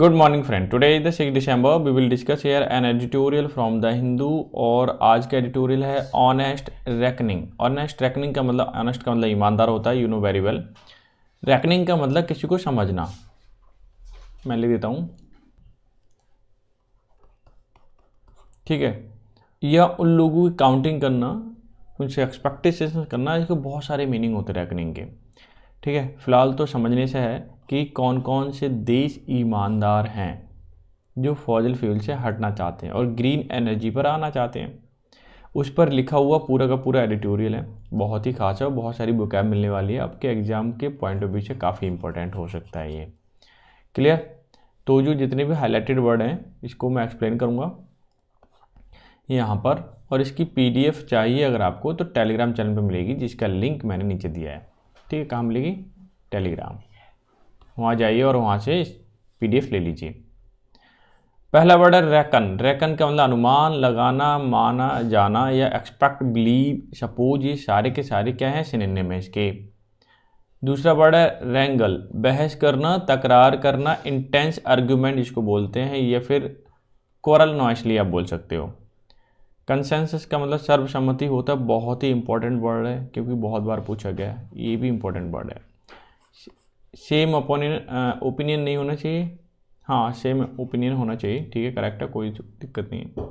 Good morning friend today is the six December we will discuss here an editorial from the Hindu और आज का editorial है honest reckoning honest reckoning का मतलब honest का मतलब ईमानदार होता है you know very well reckoning का मतलब किसी को समझना मैं लिख देता हूँ ठीक है या उन लोगों की काउंटिंग करना उनसे एक्सपेक्टेशन करना इसके बहुत सारे मीनिंग होते हैं रैकनिंग के ठीक है फिलहाल तो समझने से है कि कौन कौन से देश ईमानदार हैं जो फॉजल फ्यूल से हटना चाहते हैं और ग्रीन एनर्जी पर आना चाहते हैं उस पर लिखा हुआ पूरा का पूरा एडिटोरियल है बहुत ही खास है और बहुत सारी बुकैब मिलने वाली है आपके एग्ज़ाम के पॉइंट ऑफ व्यू से काफ़ी इंपॉर्टेंट हो सकता है ये क्लियर तो जो जितने भी हाईलाइटेड वर्ड हैं इसको मैं एक्सप्लेन करूँगा यहाँ पर और इसकी पीडीएफ चाहिए अगर आपको तो टेलीग्राम चैनल पर मिलेगी जिसका लिंक मैंने नीचे दिया है ठीक है कहाँ मिलेगी टेलीग्राम वहाँ जाइए और वहाँ से पीडीएफ ले लीजिए पहला वर्ड है रेकन रेकन का मतलब अनुमान लगाना माना जाना या एक्सपेक्ट बिलीव सपोज ये सारे के सारे क्या हैं सिनेम में इसके दूसरा वर्ड है रेंगल बहस करना तकरार करना इंटेंस आर्ग्यूमेंट इसको बोलते हैं या फिर कोरल नॉइसली आप बोल सकते हो कंसेंसस का मतलब सर्वसम्मति होता है बहुत ही इंपॉर्टेंट वर्ड है क्योंकि बहुत बार पूछा गया है ये भी इंपॉर्टेंट वर्ड है सेम ओपिनियन ओपिनियन नहीं होना चाहिए हाँ सेम ओपिनियन होना चाहिए ठीक है करेक्ट है कोई दिक्कत नहीं है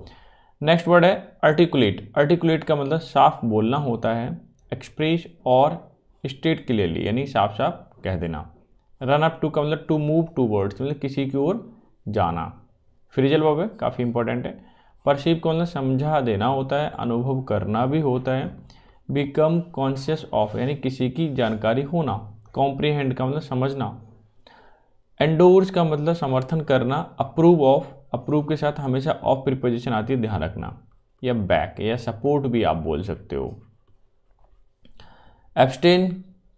नेक्स्ट वर्ड है आर्टिकुलेट आर्टिकुलेट का मतलब साफ बोलना होता है एक्सप्रेस और स्टेट क्लियरली यानी साफ साफ कह देना रन अप टू का मतलब टू मूव टू वर्ड्स मतलब किसी की ओर जाना फ्रिजल वर्ब है काफ़ी इंपॉर्टेंट है परसीव का मतलब समझा देना होता है अनुभव करना भी होता है बिकम कॉन्शियस ऑफ यानी किसी की जानकारी होना कॉम्प्रीहेंड का मतलब समझना एंडोर्स का मतलब समर्थन करना अप्रूव ऑफ अप्रूव के साथ हमेशा ऑफ प्रिपोजिशन आती है ध्यान रखना या बैक या सपोर्ट भी आप बोल सकते हो एब्सटेन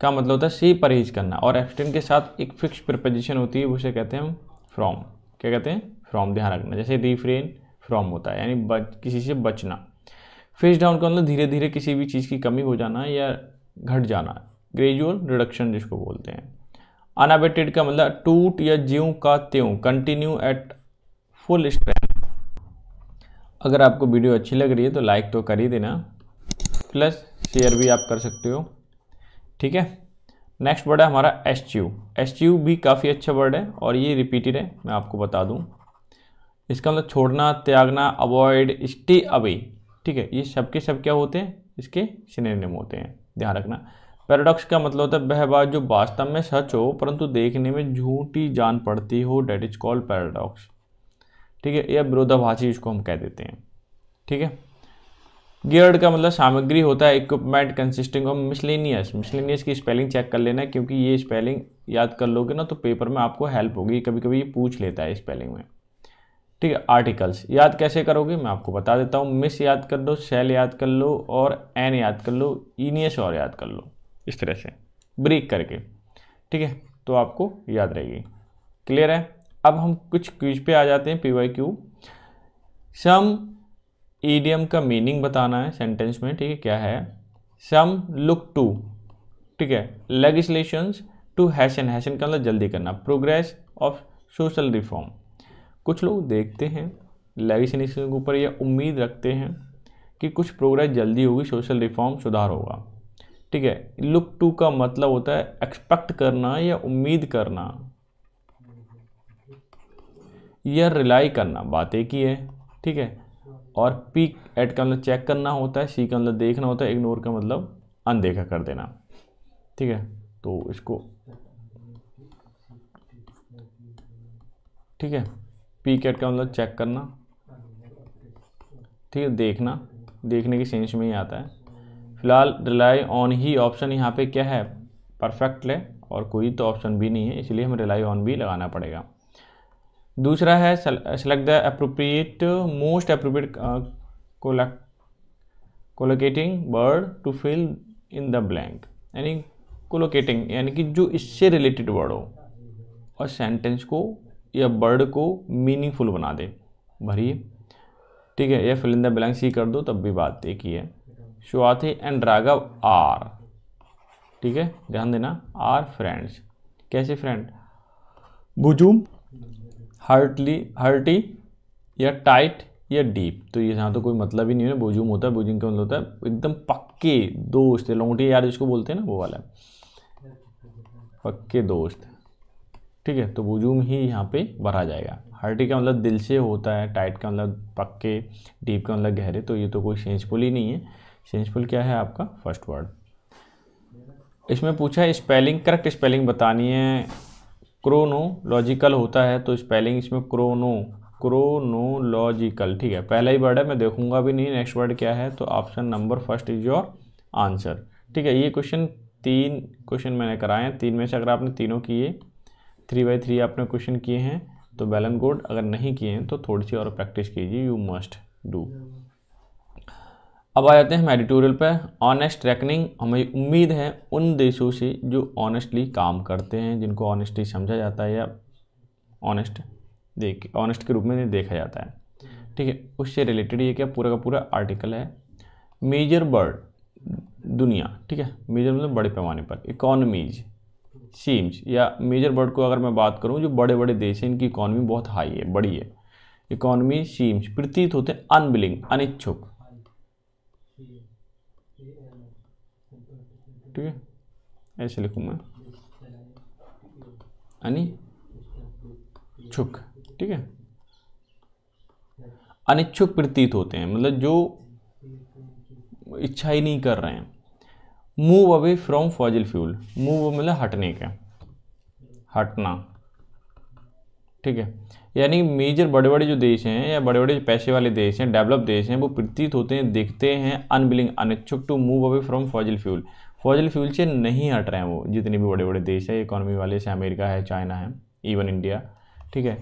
का मतलब होता है सी परहेज करना और एब्सटेन के साथ एक फिक्स प्रिपोजिशन होती है उसे कहते हैं फ्रॉम क्या कहते हैं फ्रॉम ध्यान रखना जैसे रिफ्रेन फ्रॉम होता है यानी बच किसी से बचना फेस डाउन का मतलब धीरे धीरे किसी भी चीज़ की कमी हो जाना या घट जाना ग्रेजुअल रिडक्शन जिसको बोलते हैं अनाबेटेड का मतलब टूट या ज्यों का त्यों कंटिन्यू एट फुल स्ट्रेंथ अगर आपको वीडियो अच्छी लग रही है तो लाइक तो कर ही देना प्लस शेयर भी आप कर सकते हो ठीक है नेक्स्ट वर्ड है हमारा एस ट्यू एस ट्यू भी काफ़ी अच्छा वर्ड है और ये रिपीटेड है मैं आपको बता दूँ इसका मतलब छोड़ना त्यागना अवॉइड स्टे अवे ठीक है ये सब के सब क्या होते हैं इसके सिनेम होते हैं ध्यान रखना पैराडॉक्स का मतलब होता है वह बात जो वास्तव में सच हो परंतु देखने में झूठी जान पड़ती हो डेट इज कॉल्ड पैराडॉक्स ठीक है या विरोधाभासी इसको हम कह देते हैं ठीक है गियर्ड का मतलब सामग्री होता है equipment consisting of miscellaneous miscellaneous की स्पेलिंग चेक कर लेना क्योंकि ये स्पेलिंग याद कर लोगे ना तो पेपर में आपको हेल्प होगी कभी कभी ये पूछ लेता है स्पेलिंग में ठीक है आर्टिकल्स याद कैसे करोगे मैं आपको बता देता हूँ मिस याद कर लो सेल याद कर लो और एन याद कर लो इनियस और याद कर लो इस तरह से ब्रेक करके ठीक है तो आपको याद रहेगी क्लियर है अब हम कुछ क्विज पे आ जाते हैं P Y Q some idiom का मीनिंग बताना है सेंटेंस में ठीक है क्या है सम लुक टू ठीक है लेगिस्लेशंस टू हैसन हैसन का मतलब जल्दी करना प्रोग्रेस ऑफ सोशल रिफॉर्म कुछ लोग देखते हैं लेगिस्लेशन के ऊपर यह उम्मीद रखते हैं कि कुछ प्रोग्रेस जल्दी होगी सोशल रिफॉर्म सुधार होगा ठीक है लुक टू का मतलब होता है एक्सपेक्ट करना या उम्मीद करना या रिलाई करना बात एक ही है ठीक है और पी एट का मतलब चेक करना होता है सी का मतलब देखना होता है इग्नोर का मतलब अनदेखा कर देना ठीक है तो इसको ठीक है पी कैट का मतलब चेक करना ठीक है देखना देखने के सेंस में ही आता है फिलहाल रिलाई ऑन ही ऑप्शन यहाँ पे क्या है परफेक्ट है और कोई तो ऑप्शन भी नहीं है इसलिए हमें रिलाई ऑन भी लगाना पड़ेगा दूसरा है select the appropriate most appropriate collocating word to fill in the blank यानी कोलोकेटिंग यानी कि जो इससे रिलेटेड वर्ड हो और सेंटेंस को या वर्ड को मीनिंगफुल बना दे भरिए ठीक है या फिल इन द ब्लैंक सी कर दो तब भी बात एक ही है स्वाति एंड राघव आर ठीक है ध्यान देना आर फ्रेंड्स कैसे फ्रेंड बुजुम हर्टली हर्टी या टाइट या डीप तो ये यहाँ तो कोई मतलब ही नहीं है बुजुम होता है बुजुम का मतलब होता है एकदम पक्के दोस्त लौंगटी यार जिसको बोलते हैं ना वो वाला पक्के दोस्त ठीक है तो बुजुम ही यहाँ पे भरा जाएगा हर्टी का मतलब दिल से होता है टाइट का मतलब पक्के डीप का मतलब गहरे तो ये तो कोई सेंसफुल ही नहीं है सिंजफुल क्या है आपका फर्स्ट वर्ड इसमें पूछा है स्पेलिंग करेक्ट स्पेलिंग बतानी है क्रोनोलॉजिकल होता है तो स्पेलिंग इसमें क्रोनो क्रोनोलॉजिकल ठीक है पहला ही वर्ड है मैं देखूंगा भी नहीं नेक्स्ट वर्ड क्या है तो option number first is your answer ठीक है ये क्वेश्चन तीन क्वेश्चन मैंने कराए हैं तीन में से अगर आपने तीनों किए थ्री बाई थ्री आपने क्वेश्चन किए हैं तो बैलन गोड अगर नहीं किए हैं तो थोड़ी सी और प्रैक्टिस कीजिए यू मस्ट डू अब आ जाते हैं हम एडिटोरियल पर ऑनेस्ट रैकनिंग हमें उम्मीद है उन देशों से जो ऑनेस्टली काम करते हैं जिनको ऑनेस्टली समझा जाता है या ऑनेस्ट देख ऑनेस्ट के रूप में देखा जाता है ठीक है उससे रिलेटेड ये क्या पूरा का पूरा आर्टिकल है मेजर बर्ड दुनिया ठीक है मेजर मतलब बड़े पैमाने पर इकोनमीज सीम्स या मेजर बर्ड को अगर मैं बात करूँ जो बड़े बड़े देश हैं इनकी इकोनॉमी बहुत हाई है बड़ी है इकोनॉमी सीम्स प्रतीत होते हैं अनबिलिंग अनिच्छुक इफेक्टिव ऐसे लिखूँ मैं अनिच्छुक ठीक है अनिच्छुक प्रतीत होते हैं मतलब जो इच्छा ही नहीं कर रहे हैं move away from fossil fuel move मतलब हटने का हटना ठीक है यानी मेजर बड़े बड़े जो देश हैं या बड़े बड़े पैसे वाले देश हैं डेवलप देश हैं वो प्रतीत होते हैं देखते हैं अनबिलिंग अनिच्छुक to move away from fossil fuel fossil fuel से नहीं हट रहे हैं वो जितने भी बड़े बड़े देश है इकोनॉमी वाले से अमेरिका है चाइना है इवन इंडिया ठीक है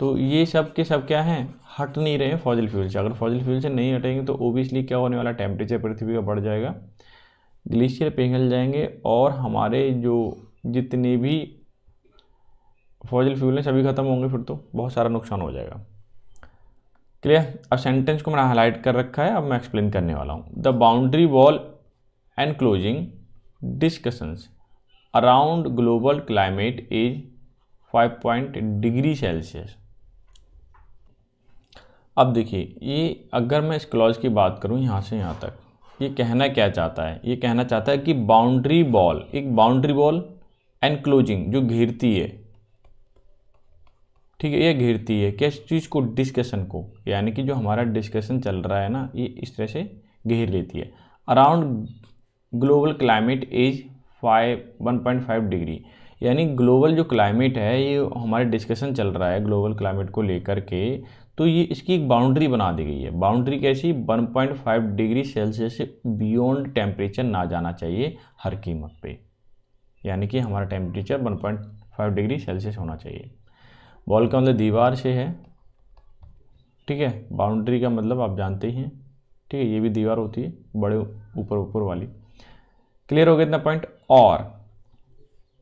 तो ये सब के सब क्या हैं हट नहीं रहे हैं फॉजल फ्यूल से अगर फॉजल फ्यूल से नहीं हटेंगे तो ओबियसली क्या होने वाला टेम्परेचर पृथ्वी का बढ़ जाएगा ग्लेशियर पिघल जाएंगे और हमारे जो जितने भी फॉजल फ्यूल हैं सभी ख़त्म होंगे फिर तो बहुत सारा नुकसान हो जाएगा क्लियर अब सेंटेंस को मैंने हाईलाइट कर रखा है अब मैं एक्सप्लेन करने वाला हूँ the boundary wall closing discussions around global climate is five 5. Degree Celsius अब देखिए ये अगर मैं इस क्लॉज की बात करूँ यहाँ से यहाँ तक ये कहना क्या चाहता है ये कहना चाहता है कि बाउंड्री बॉल एक बाउंड्री बॉल एंड क्लोजिंग जो घिरती है ठीक है ये घिरती है किस चीज़ को डिस्कशन को यानी कि जो हमारा डिस्कशन चल रहा है ना ये इस तरह से घेर लेती है around global climate is five one point five degree यानी ग्लोबल जो क्लाइमेट है ये हमारे डिस्कशन चल रहा है ग्लोबल क्लाइमेट को लेकर के तो ये इसकी एक बाउंड्री बना दी गई है बाउंड्री कैसी 1.5 डिग्री सेल्सियस से बियॉन्ड टेम्परेचर ना जाना चाहिए हर कीमत पे यानी कि हमारा टेम्परेचर 1.5 डिग्री सेल्सियस होना चाहिए बॉल का मतलब दीवार से है ठीक है बाउंड्री का मतलब आप जानते ही हैं ठीक है ये भी दीवार होती है बड़े ऊपर ऊपर वाली क्लियर हो गया इतना पॉइंट और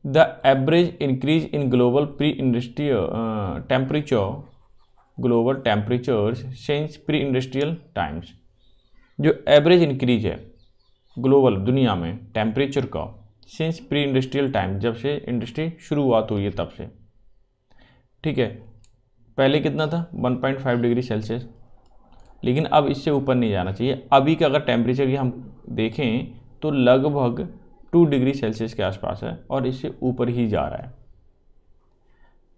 the average increase in global pre industrial temperature global temperature since pre industrial times जो एवरेज इंक्रीज है ग्लोबल दुनिया में टेम्परेचर का सिंस प्री इंडस्ट्रियल टाइम जब से इंडस्ट्री शुरुआत हुई है तब से ठीक है पहले कितना था 1.5 डिग्री सेल्सियस लेकिन अब इससे ऊपर नहीं जाना चाहिए अभी का अगर टेम्परेचर ये हम देखें तो लगभग टू डिग्री सेल्सियस के आसपास है और इससे ऊपर ही जा रहा है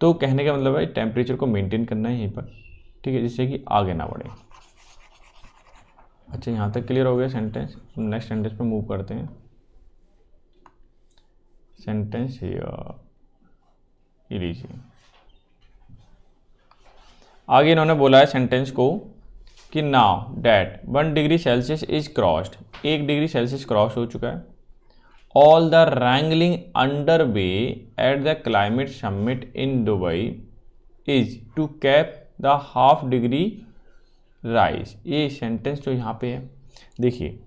तो कहने का मतलब है टेम्परेचर को मेंटेन करना है यहीं पर ठीक है जिससे कि आगे ना बढ़े अच्छा यहाँ तक क्लियर हो गया सेंटेंस नेक्स्ट सेंटेंस पे मूव करते हैं सेंटेंस ये लीजिए आगे इन्होंने बोला है सेंटेंस को कि now that one degree Celsius is crossed एक डिग्री सेल्सियस क्रॉस हो चुका है all the wrangling under way at the climate summit in Dubai is to cap the half degree rise ये सेंटेंस जो तो यहाँ पे है देखिए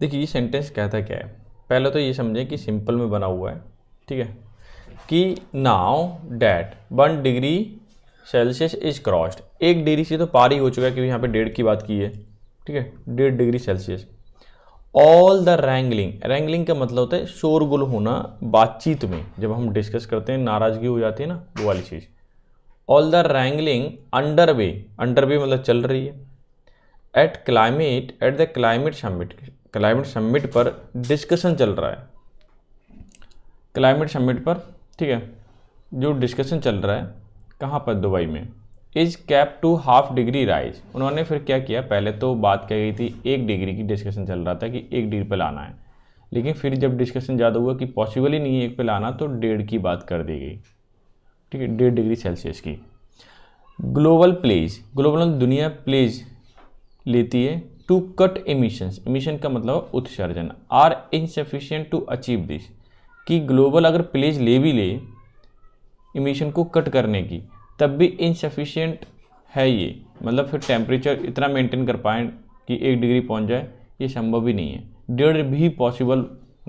देखिए ये सेंटेंस कहता क्या है पहले तो ये समझें कि सिंपल में बना हुआ है ठीक है कि now that one degree Celsius is crossed एक डिग्री से तो पार ही हो चुका है क्योंकि यहाँ पे डेढ़ की बात की है ठीक है डेढ़ degree Celsius all the wrangling wrangling का मतलब होता है शोरगुल होना बातचीत में जब हम डिस्कस करते हैं नाराज़गी हो जाती है ना वो वाली चीज़ all the wrangling under way under way मतलब चल रही है at climate at the climate summit climate summit पर डिस्कशन चल रहा है क्लाइमेट समिट पर ठीक है जो डिस्कशन चल रहा है कहाँ पर दुबई में is cap to half degree rise उन्होंने फिर क्या किया पहले तो बात कही गई थी एक डिग्री की डिस्कशन चल रहा था कि एक डिग्री पर लाना है लेकिन फिर जब डिस्कशन ज़्यादा हुआ कि पॉसिबल ही नहीं है एक पे लाना तो डेढ़ की बात कर दी गई ठीक है डेढ़ डिग्री सेल्सियस की ग्लोबल प्लेज ग्लोबल दुनिया प्लेज लेती है टू कट एमिशंस इमिशन का मतलब उत्सर्जन are insufficient to achieve this कि ग्लोबल अगर प्लेज ले भी ले इमिशन को कट करने की तब भी इनसफिशियंट है ये मतलब फिर टेम्परेचर इतना मेंटेन कर पाएँ कि एक डिग्री पहुंच जाए ये संभव ही नहीं है डेढ़ भी पॉसिबल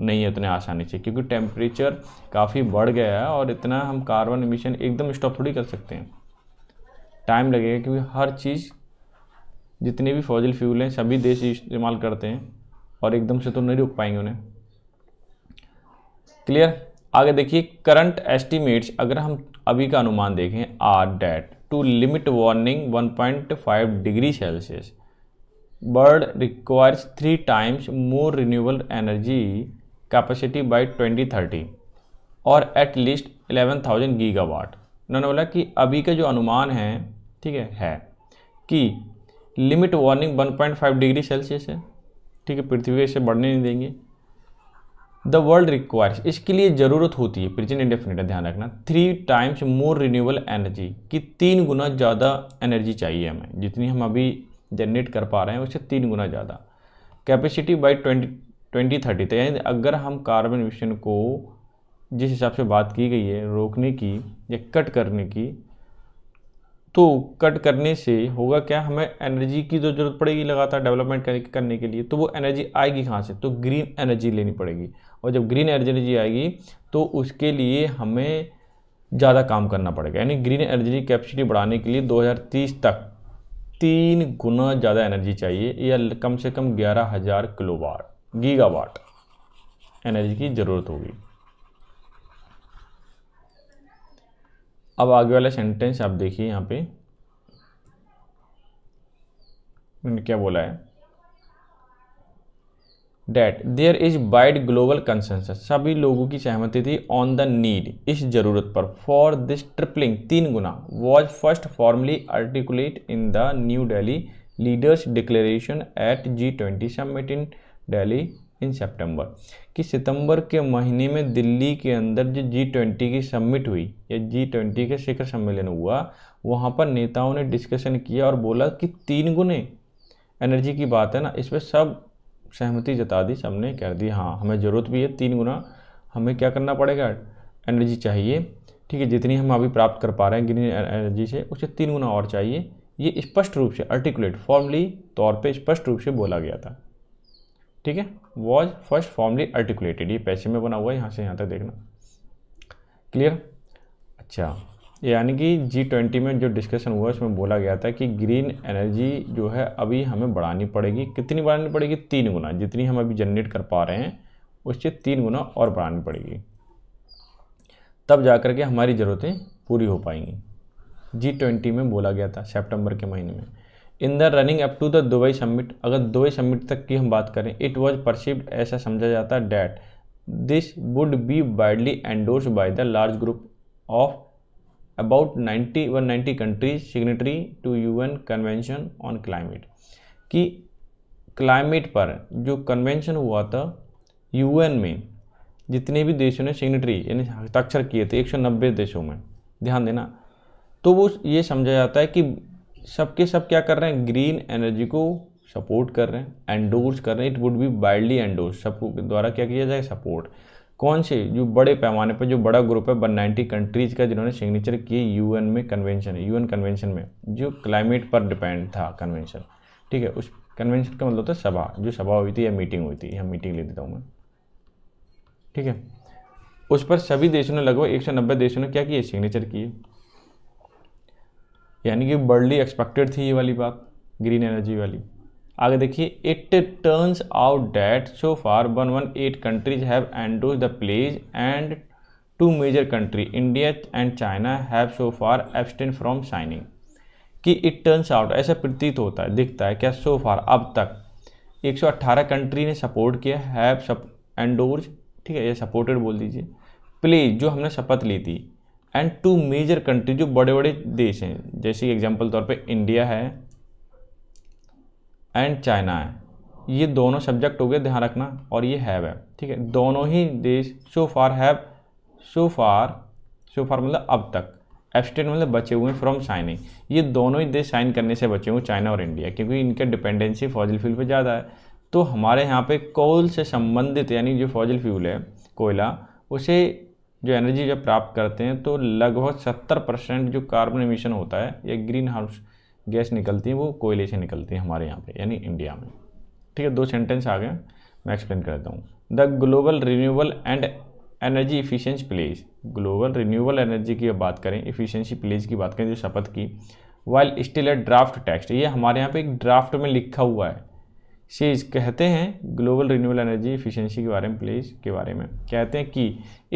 नहीं है उतने आसानी से क्योंकि टेम्परेचर काफ़ी बढ़ गया है और इतना हम कार्बन इमिशन एकदम स्टॉप थोड़ी कर सकते हैं टाइम लगेगा क्योंकि हर चीज़ जितने भी फौजल फ्यूल हैं सभी देश इस्तेमाल करते हैं और एकदम से तो नहीं रुक पाएंगे उन्हें क्लियर आगे देखिए करंट एस्टिमेट्स अगर हम अभी का अनुमान देखें are that to limit warming 1.5 degree Celsius बर्ड requires three times more renewable energy capacity by 2030 और एट लीस्ट 11,000 वाट उन्होंने बोला कि अभी का जो अनुमान है ठीक है है कि लिमिट वार्निंग 1.5 डिग्री सेल्सियस है ठीक है पृथ्वी से बढ़ने नहीं देंगे द वर्ल्ड रिक्वायर्स इसके लिए ज़रूरत होती है प्रिजेंट इंडेफिनेट ध्यान रखना three times more renewable energy कि तीन गुना ज़्यादा एनर्जी चाहिए हमें जितनी हम अभी जनरेट कर पा रहे हैं उससे तीन गुना ज़्यादा capacity by twenty twenty thirty तक यानी अगर हम कार्बन मिशन को जिस हिसाब से बात की गई है रोकने की या कट करने की तो कट करने से होगा क्या हमें एनर्जी की जो तो जरूरत पड़ेगी लगातार डेवलपमेंट करने के लिए तो वो एनर्जी आएगी कहाँ से तो ग्रीन एनर्जी लेनी पड़ेगी और जब ग्रीन एनर्जी आएगी तो उसके लिए हमें ज़्यादा काम करना पड़ेगा यानी ग्रीन एनर्जी कैपेसिटी बढ़ाने के लिए 2030 तक तीन गुना ज़्यादा एनर्जी चाहिए या कम से कम ग्यारह हज़ार किलोवाट गीगावाट एनर्जी की ज़रूरत होगी अब आगे वाला सेंटेंस आप देखिए यहाँ पे मैंने क्या बोला है that there is wide global consensus सभी लोगों की सहमति थी ऑन द नीड इस जरूरत पर फॉर दिस ट्रिपलिंग तीन गुना was first formally articulate in the New Delhi leaders declaration at G twenty summit in Delhi in September कि सितंबर के महीने में दिल्ली के अंदर जो जी ट्वेंटी की समिट हुई या जी ट्वेंटी के शिखर सम्मेलन हुआ वहाँ पर नेताओं ने डिस्कशन किया और बोला कि तीन गुने एनर्जी की बात है ना इस पर सब सहमति जता दी सबने कह दी हाँ हमें ज़रूरत भी है तीन गुना हमें क्या करना पड़ेगा एनर्जी चाहिए ठीक है जितनी हम अभी प्राप्त कर पा रहे हैं ग्रीन एनर्जी से उसे तीन गुना और चाहिए ये स्पष्ट रूप से आर्टिकुलेट फॉर्मली तौर पे स्पष्ट रूप से बोला गया था ठीक है वॉज फर्स्ट फॉर्मली आर्टिकुलेटेड ये पैसे में बना हुआ है यहाँ से यहाँ तक देखना क्लियर अच्छा यानी कि जी ट्वेंटी में जो डिस्कशन हुआ उसमें बोला गया था कि ग्रीन एनर्जी जो है अभी हमें बढ़ानी पड़ेगी कितनी बढ़ानी पड़ेगी तीन गुना जितनी हम अभी जनरेट कर पा रहे हैं उससे तीन गुना और बढ़ानी पड़ेगी तब जा कर के हमारी ज़रूरतें पूरी हो पाएंगी जी ट्वेंटी में बोला गया था सेप्टेम्बर के महीने में in the running up to the Dubai summit अगर दुबई समिट तक की हम बात करें इट वॉज परसिव्ड ऐसा समझा जाता that this would be widely endorse by the large group of about 90 ninety countries signatory to UN convention on climate कि क्लाइमेट पर जो कन्वेंशन हुआ था यूएन में जितने भी देशों ने सिग्नेटरी यानी हस्ताक्षर किए थे 190 देशों में ध्यान देना तो वो ये समझा जाता है कि सबके सब क्या कर रहे हैं ग्रीन एनर्जी को सपोर्ट कर रहे हैं एंडोर्स कर रहे हैं it would be widely endorse सब द्वारा क्या किया जाए सपोर्ट कौन से जो बड़े पैमाने पर जो बड़ा ग्रुप है वन नाइन्टी कंट्रीज़ का जिन्होंने सिग्नेचर किए यूएन में कन्वेंशन यूएन कन्वेंशन में जो क्लाइमेट पर डिपेंड था कन्वेंशन ठीक है उस कन्वेंशन का मतलब था सभा जो सभा हुई थी या मीटिंग हुई थी या मीटिंग ले देता हूँ मैं ठीक है उस पर सभी देशों ने लगभग एक देशों ने क्या किए सिग्नेचर किए यानी कि बर्डली एक्सपेक्टेड थी ये वाली बात ग्रीन एनर्जी वाली आगे देखिए it turns out that so far one one eight countries have endorse the pledge and two major country India and China have so far abstain from signing कि इट टर्न्स आउट ऐसा प्रतीत होता है दिखता है क्या सो फार अब तक 118 कंट्री ने सपोर्ट किया हैव सप एंडोर्ज ठीक है या सपोर्टेड बोल दीजिए प्लेज जो हमने शपथ ली थी एंड टू मेजर कंट्री जो बड़े बड़े देश हैं जैसे एग्जाम्पल तौर पे इंडिया है एंड चाइना है ये दोनों सब्जेक्ट हो गए ध्यान रखना और ये हैव है ठीक है दोनों ही देश सो फार हैव सो फार सो फार मतलब अब तक एब्सटेंट मतलब बचे हुए हैं फ्रॉम साइनिंग ये दोनों ही देश साइन करने से बचे हुए चाइना और इंडिया क्योंकि इनके डिपेंडेंसी फॉजिल फ्यूल पे ज़्यादा है तो हमारे यहाँ पे कोल से संबंधित यानी जो फौजल फ्यूल है कोयला उसे जो एनर्जी जब प्राप्त करते हैं तो लगभग सत्तर परसेंट जो कार्बन इमिशन होता है या ग्रीन हाउस गैस निकलती है वो कोयले से निकलती है हमारे यहाँ पे यानी इंडिया में ठीक है दो सेंटेंस आ गए मैं एक्सप्लेन कर देता हूँ the global renewable and energy efficiency pledge global renewable energy की बात करें इफिशियंसी प्लेज की बात करें जो शपथ की while still a draft text ये हमारे यहाँ पे एक ड्राफ्ट में लिखा हुआ है सेज कहते हैं ग्लोबल रिन्यूएबल एनर्जी इफिशियंसी के बारे में प्लेज के बारे में कहते हैं कि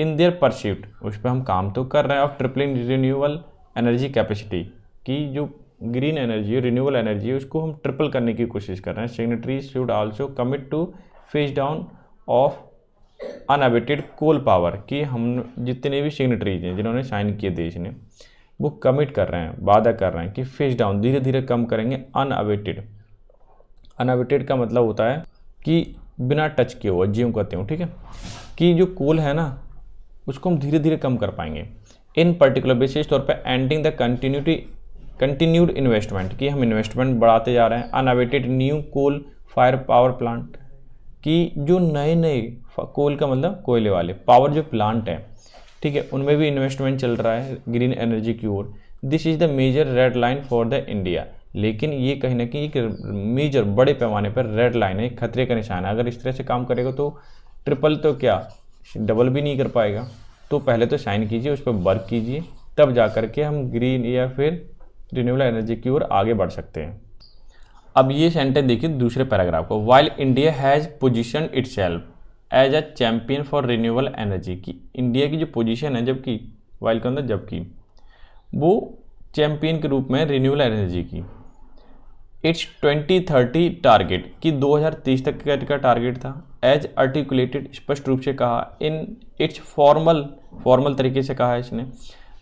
इन देयर परसिफ्ट उस पर हम काम तो कर रहे हैं और ट्रिपलिंग रिन्यूएबल एनर्जी कैपेसिटी की जो ग्रीन एनर्जी रिन्यूबल एनर्जी उसको हम ट्रिपल करने की कोशिश कर रहे हैं signatories should also commit to phase down of unabated coal power कि हम जितने भी सिग्नेटरीज हैं जिन्होंने साइन किए देश ने वो कमिट कर रहे हैं वादा कर रहे हैं कि फेस डाउन धीरे धीरे कम करेंगे अनअबेटेड अनअबेटेड का मतलब होता है कि बिना टच किए हुआ जीव कहते हो ठीक है कि जो कोल है ना उसको हम धीरे धीरे कम कर पाएंगे इन पर्टिकुलर विशेष तौर पर ending the continuity continued investment कि हम इन्वेस्टमेंट बढ़ाते जा रहे हैं unabated new coal fire power plant कि जो नए नए कोल का मतलब कोयले वाले पावर जो प्लांट हैं ठीक है उनमें भी इन्वेस्टमेंट चल रहा है ग्रीन एनर्जी की ओर this is the major red line for the India लेकिन ये कहीं ना कहीं एक मेजर बड़े पैमाने पर रेड लाइन है खतरे का निशान है अगर इस तरह से काम करेगा तो ट्रिपल तो क्या डबल भी नहीं कर पाएगा तो पहले तो साइन कीजिए उस पर वर्क कीजिए तब जा कर के हम ग्रीन या फिर रिन्यूबल एनर्जी की ओर आगे बढ़ सकते हैं अब ये सेंटेंस देखिए दूसरे पैराग्राफ को while India has position itself as a champion for renewable energy की इंडिया की जो पोजिशन है जबकि वाइल के अंदर जबकि वो चैम्पियन के रूप में रिन्यूबल एनर्जी की इट्स 2030 टारगेट कि 2030 तक का, का टारगेट था एज आर्टिकुलेटेड स्पष्ट रूप से कहा इन इट्स फॉर्मल फॉर्मल तरीके से कहा है इसने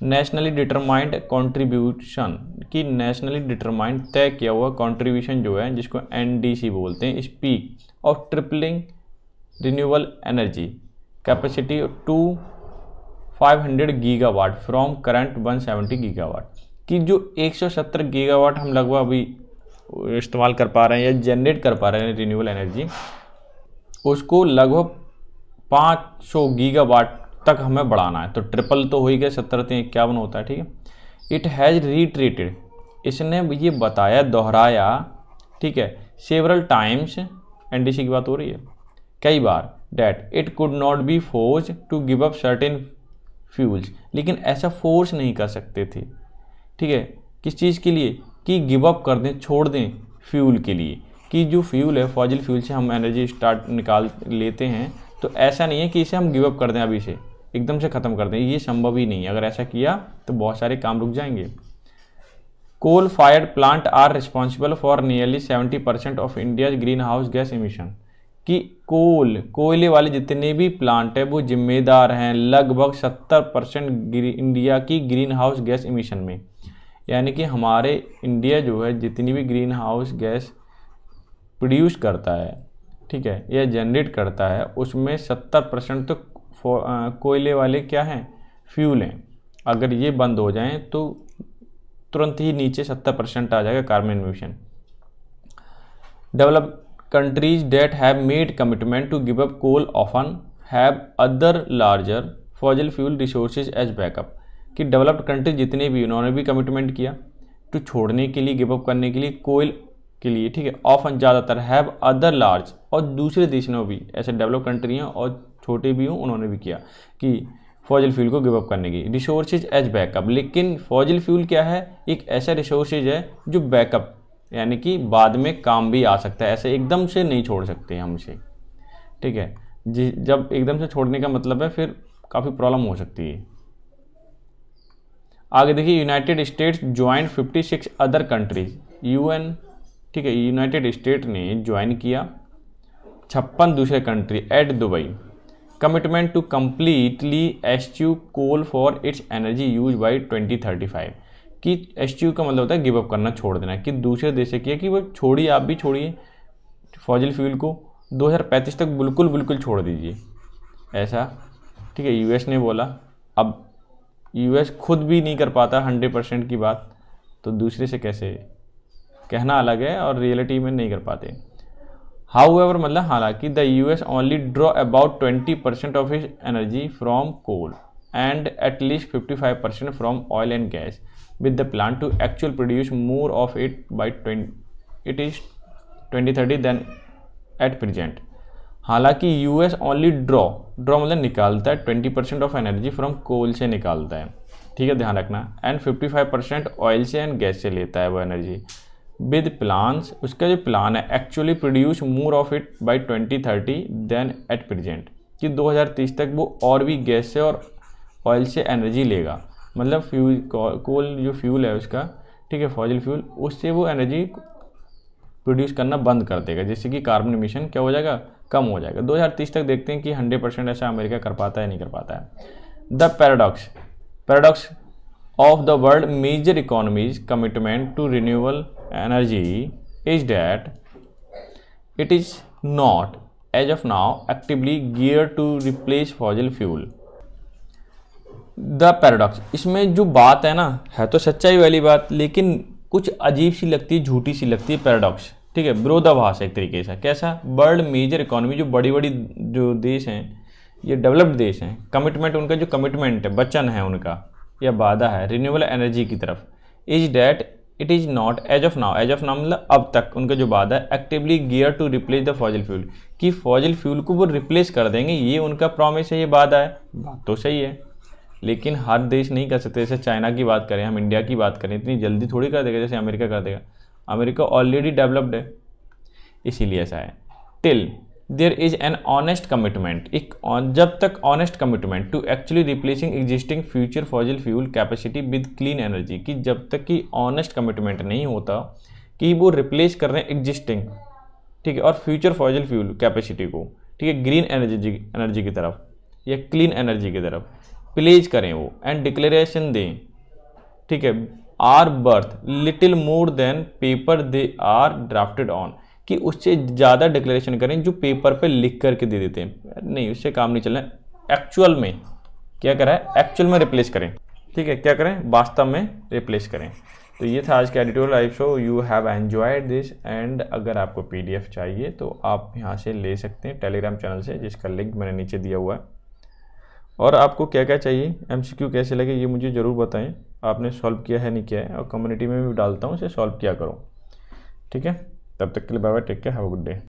नेशनली डिटरमाइंड कंट्रीब्यूशन की नेशनली डिटरमाइंड तय किया हुआ कंट्रीब्यूशन जो है जिसको एनडीसी बोलते हैं speak of tripling renewable energy capacity to 500 gigawatt from current 170 gigawatt कि जो 170 गीगावाट हम लगभग अभी इस्तेमाल कर पा रहे हैं या जनरेट कर पा रहे हैं रिन्यूएबल एनर्जी उसको लगभग 500 गीगावाट तक हमें बढ़ाना है तो ट्रिपल तो हो ही गया सत्तर तीन तो इक्यावन होता है ठीक है इट हैज़ रिट्रीटेड इसने ये बताया दोहराया ठीक है several times N D C की बात हो रही है कई बार that it could not be force to give up certain fuels लेकिन ऐसा फोर्स नहीं कर सकते थे ठीक है किस चीज़ के लिए कि गिव अप कर दें छोड़ दें फ्यूल के लिए कि जो फ्यूल है फॉजिल फ्यूल से हम एनर्जी स्टार्ट निकाल लेते हैं तो ऐसा नहीं है कि इसे हम गिव अप कर दें अभी से एकदम से ख़त्म कर दें ये संभव ही नहीं अगर ऐसा किया तो बहुत सारे काम रुक जाएंगे coal fire plant are responsible for nearly seventy percent of India's greenhouse gas emission कि कोल कोयले वाले जितने भी प्लांट है वो जिम्मेदार हैं लगभग सत्तर परसेंट इंडिया की ग्रीन हाउस गैस इमिशन में यानी कि हमारे इंडिया जो है जितनी भी ग्रीन हाउस गैस प्रोड्यूस करता है ठीक है या जनरेट करता है उसमें सत्तर परसेंट तो कोयले वाले क्या हैं फ्यूल हैं अगर ये बंद हो जाएं तो तुरंत ही नीचे सत्तर परसेंट आ जाएगा carbon emission develop countries that have made commitment to give up coal often have other larger fossil fuel resource as backup कि डेवलप्ड कंट्री जितने भी उन्होंने भी कमिटमेंट किया टू छोड़ने के लिए गिवअप करने के लिए कोयल के लिए ठीक है ऑफन ज़्यादातर हैव अदर लार्ज और दूसरे देशों भी ऐसे डेवलप कंट्री हैं और छोटे भी हूँ उन्होंने भी किया कि फॉजिल फ्यूल को गिवअप करने की रिसोर्सेज एज बैकअप लेकिन फॉजिल फ्यूल क्या है एक ऐसा रिसोर्सेज है जो बैकअप यानी कि बाद में काम भी आ सकता है ऐसे एकदम से नहीं छोड़ सकते हम इसे ठीक है जब एकदम से छोड़ने का मतलब है फिर काफ़ी प्रॉब्लम हो सकती है आगे देखिए United States join 56 other countries UN ठीक है यूनाइटेड स्टेट ने ज्वाइन किया छप्पन दूसरे country at Dubai commitment to completely eschew coal for its energy use by twenty thirty five कि एस का मतलब होता है गिव अप करना छोड़ देना कि दूसरे देश से किया कि वो छोड़िए आप भी छोड़िए फॉजिल फ्यूल को 2035 तक बिल्कुल बिल्कुल छोड़ दीजिए ऐसा ठीक है यूएस ने बोला अब यूएस खुद भी नहीं कर पाता हंड्रेड परसेंट की बात तो दूसरे से कैसे कहना अलग है और रियलिटी में नहीं कर पाते हाउ एवर मतलब हालांकि the U S only draw about twenty percent of his energy from coal and at least fifty five percent from oil and gas with the plan to actual produce more of it by twenty it is twenty thirty than at present हालांकि U S only draw draw मतलब निकालता है twenty percent of energy from coal से निकालता है ठीक है ध्यान रखना and fifty five percent oil से एंड गैस से लेता है वो एनर्जी विद प्लान्स उसका जो प्लान है actually produce more of it by twenty thirty than at present कि 2030 तक वो और भी गैस से और ऑयल से एनर्जी लेगा मतलब फ्यूल कोल जो फ्यूल है उसका ठीक है फॉजिल फ्यूल उससे वो एनर्जी प्रोड्यूस करना बंद कर देगा जैसे कि कार्बन इमिशन क्या हो जाएगा कम हो जाएगा 2030 तक देखते हैं कि 100 परसेंट ऐसा अमेरिका कर पाता है नहीं कर पाता है the paradox paradox of the world major economies commitment to renewable energy is that it is not as of now actively geared to replace fossil fuel. The paradox इसमें जो बात है ना है तो सच्चाई वाली बात लेकिन कुछ अजीब सी लगती है झूठी सी लगती है पैराडॉक्स ठीक है विरोधाभास एक तरीके से कैसा वर्ल्ड मेजर इकोनॉमी जो बड़ी बड़ी जो देश हैं ये डेवलप्ड देश हैं कमिटमेंट उनका जो कमिटमेंट है वचन है उनका या वादा है रिन्यूएबल एनर्जी की तरफ is that it is not as of now as of now मतलब अब तक उनका जो बात है actively gear to replace the fossil fuel कि फॉजल फ्यूल को वो रिप्लेस कर देंगे ये उनका प्रॉमिस है ये बात है बात तो सही है लेकिन हर देश नहीं कर सकते जैसे चाइना की बात करें हम इंडिया की बात करें इतनी जल्दी थोड़ी कर देगा जैसे अमेरिका कर देगा अमेरिका ऑलरेडी डेवलप्ड है इसीलिए ऐसा है till there is an honest commitment एक जब तक honest commitment to actually replacing existing future fossil fuel capacity with clean energy कि जब तक कि ऑनेस्ट कमिटमेंट नहीं होता कि वो रिप्लेस कर रहे हैं एग्जिस्टिंग ठीक है और फ्यूचर फॉजिल फ्यूल कैपेसिटी को ठीक है ग्रीन एनर्जी एनर्जी की तरफ या क्लीन एनर्जी की तरफ प्लेज करें वो एंड डिक्लेरेशन दें ठीक है are worth little more than paper they are drafted on कि उससे ज़्यादा डिक्लेरेशन करें जो पेपर पे लिख करके दे देते हैं नहीं उससे काम नहीं चलना एक्चुअल में क्या करा है एक्चुअल में रिप्लेस करें ठीक है क्या करें वास्तव में रिप्लेस करें तो ये था आज का editorial live show you have enjoyed this and अगर आपको पी चाहिए तो आप यहाँ से ले सकते हैं टेलीग्राम चैनल से जिसका लिंक मैंने नीचे दिया हुआ है और आपको क्या क्या चाहिए एम कैसे लगे ये मुझे ज़रूर बताएं आपने सॉल्व किया है नहीं किया है और कम्युनिटी में भी डालता हूँ इसे सॉल्व किया करो ठीक है तब तक के लिए bye take care have a good day